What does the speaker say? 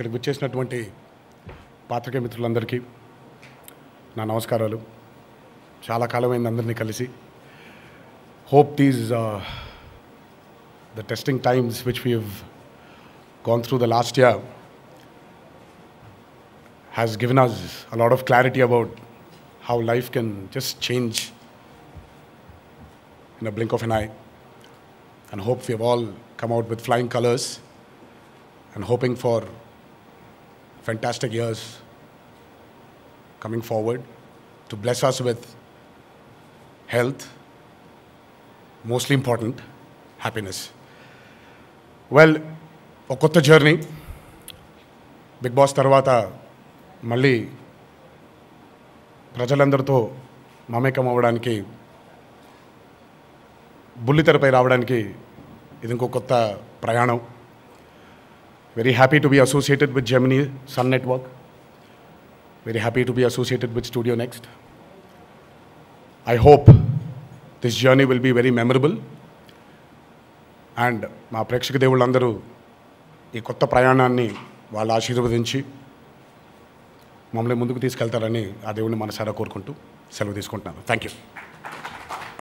ఇక్కడికి వచ్చేసినటువంటి పాత్రికేయ మిత్రులందరికీ నా నమస్కారాలు చాలా కాలమైంది అందరినీ కలిసి hope these the testing times which we gone through the last year has given us a lot of clarity about how life can just change in a blink of an eye. And hope we have all come out with flying colors and hoping for fantastic years coming forward to bless us with health mostly important happiness well ఒక కొత్త journey big boss తర్వాత మళ్ళీ ప్రజలందరితో మమేకం అవ్వడానికి బుల్లితెరపై రావడానికి ఇది ఇంకో కొత్త ప్రయాణం very happy to be associated with Gemini Sun network very happy to be associated with Studio Next I hope this journey will be very memorable and మా ప్రేక్షక దేవుళ్ళందరూ ఈ కొత్త ప్రయాణాన్ని వాళ్ళు ఆశీర్వదించి మమ్మల్ని ముందుకు తీసుకెళ్తారని ఆ దేవుడిని మనసారా కోరుకుంటూ సెలవు తీసుకుంటున్నాను థ్యాంక్ యూ